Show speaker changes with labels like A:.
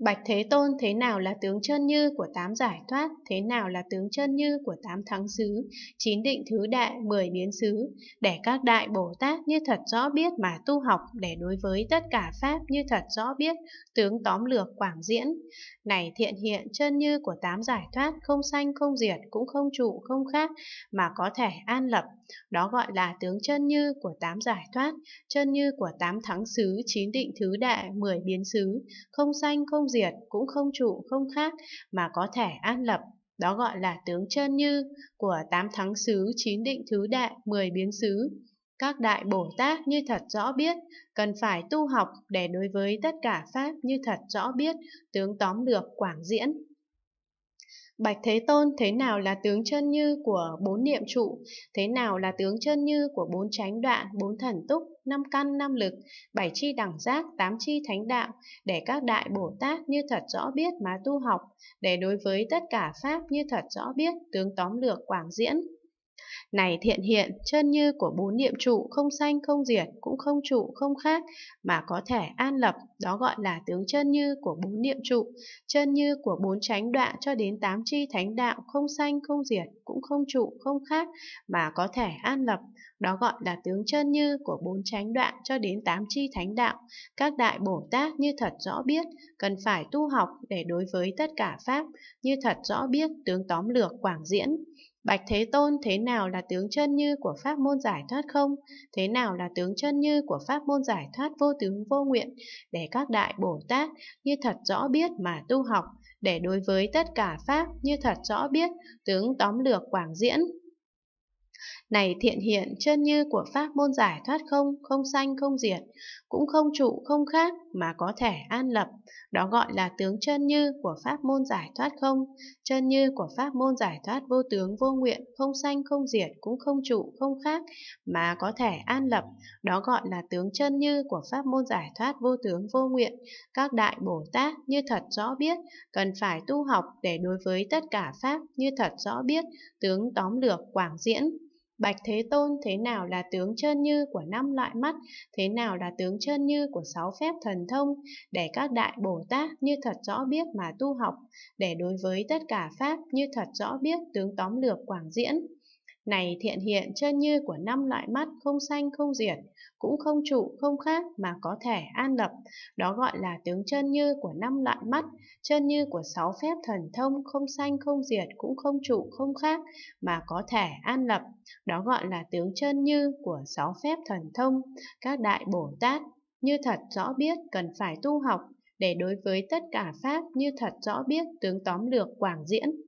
A: Bạch Thế Tôn thế nào là tướng chân như của tám giải thoát, thế nào là tướng chân như của tám thắng xứ, chín định thứ đại, mười biến xứ, để các đại Bồ Tát như thật rõ biết mà tu học, để đối với tất cả Pháp như thật rõ biết, tướng tóm lược quảng diễn. Này thiện hiện chân như của tám giải thoát, không sanh không diệt, cũng không trụ không khác, mà có thể an lập. Đó gọi là tướng chân như của tám giải thoát, chân như của tám thắng xứ, chín định thứ đại, mười biến xứ, không sanh không diệt, cũng không trụ, không khác, mà có thể an lập. Đó gọi là tướng chân như của tám thắng xứ, chín định thứ đại, mười biến xứ. Các đại Bồ Tát như thật rõ biết, cần phải tu học để đối với tất cả Pháp như thật rõ biết, tướng tóm được quảng diễn. Bạch Thế Tôn thế nào là tướng chân như của bốn niệm trụ, thế nào là tướng chân như của bốn chánh đoạn, bốn thần túc, năm căn, năm lực, bảy chi đẳng giác, tám chi thánh đạo, để các đại Bồ Tát như thật rõ biết mà tu học, để đối với tất cả Pháp như thật rõ biết, tướng tóm lược quảng diễn. Này thiện hiện, chân như của bốn niệm trụ không sanh không diệt, cũng không trụ không khác, mà có thể an lập, đó gọi là tướng chân như của bốn niệm trụ. Chân như của bốn chánh đoạn cho đến tám chi thánh đạo không sanh không diệt, cũng không trụ không khác, mà có thể an lập, đó gọi là tướng chân như của bốn chánh đoạn cho đến tám chi thánh đạo. Các đại Bồ Tát như thật rõ biết, cần phải tu học để đối với tất cả Pháp, như thật rõ biết tướng tóm lược quảng diễn. Bạch Thế Tôn thế nào là tướng chân như của pháp môn giải thoát không? Thế nào là tướng chân như của pháp môn giải thoát vô tướng vô nguyện? Để các đại Bồ Tát như thật rõ biết mà tu học, để đối với tất cả pháp như thật rõ biết, tướng tóm lược quảng diễn, này thiện hiện chân như của pháp môn giải thoát không, không sanh không diệt, cũng không trụ không khác mà có thể an lập. Đó gọi là tướng chân như của pháp môn giải thoát không, chân như của pháp môn giải thoát vô tướng vô nguyện, không sanh không diệt, cũng không trụ không khác mà có thể an lập. Đó gọi là tướng chân như của pháp môn giải thoát vô tướng vô nguyện. Các đại Bồ Tát như thật rõ biết, cần phải tu học để đối với tất cả pháp như thật rõ biết, tướng tóm lược quảng diễn Bạch Thế Tôn thế nào là tướng chân như của năm loại mắt, thế nào là tướng chân như của sáu phép thần thông, để các đại Bồ Tát như thật rõ biết mà tu học, để đối với tất cả Pháp như thật rõ biết tướng tóm lược quảng diễn này thiện hiện chân như của năm loại mắt không sanh không diệt, cũng không trụ không khác mà có thể an lập. Đó gọi là tướng chân như của năm loại mắt, chân như của sáu phép thần thông không sanh không diệt cũng không trụ không khác mà có thể an lập. Đó gọi là tướng chân như của sáu phép thần thông, các đại Bồ Tát. Như thật rõ biết cần phải tu học để đối với tất cả pháp như thật rõ biết tướng tóm lược quảng diễn